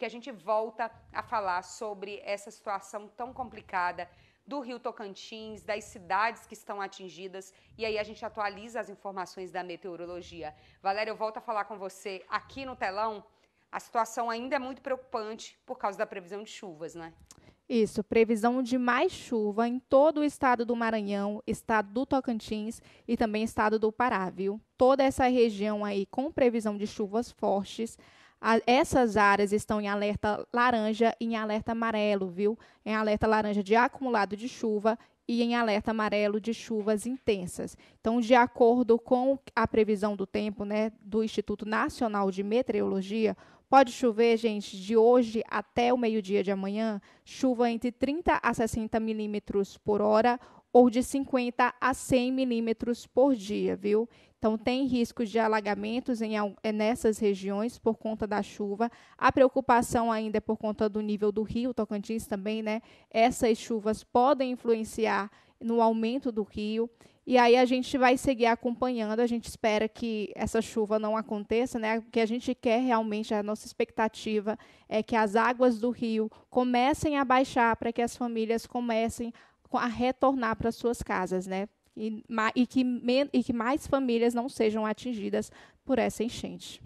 porque a gente volta a falar sobre essa situação tão complicada do Rio Tocantins, das cidades que estão atingidas, e aí a gente atualiza as informações da meteorologia. Valéria, eu volto a falar com você aqui no telão. A situação ainda é muito preocupante por causa da previsão de chuvas, né? Isso, previsão de mais chuva em todo o estado do Maranhão, estado do Tocantins e também estado do Pará, viu? Toda essa região aí com previsão de chuvas fortes essas áreas estão em alerta laranja e em alerta amarelo, viu? Em alerta laranja de acumulado de chuva e em alerta amarelo de chuvas intensas. Então, de acordo com a previsão do tempo, né, do Instituto Nacional de Meteorologia, Pode chover, gente, de hoje até o meio-dia de amanhã, chuva entre 30 a 60 milímetros por hora ou de 50 a 100 milímetros por dia, viu? Então, tem riscos de alagamentos em, é, nessas regiões por conta da chuva. A preocupação ainda é por conta do nível do rio Tocantins também, né? Essas chuvas podem influenciar no aumento do rio. E aí a gente vai seguir acompanhando, a gente espera que essa chuva não aconteça, né? O que a gente quer realmente, a nossa expectativa é que as águas do rio comecem a baixar para que as famílias comecem a retornar para suas casas, né? E, e, que e que mais famílias não sejam atingidas por essa enchente.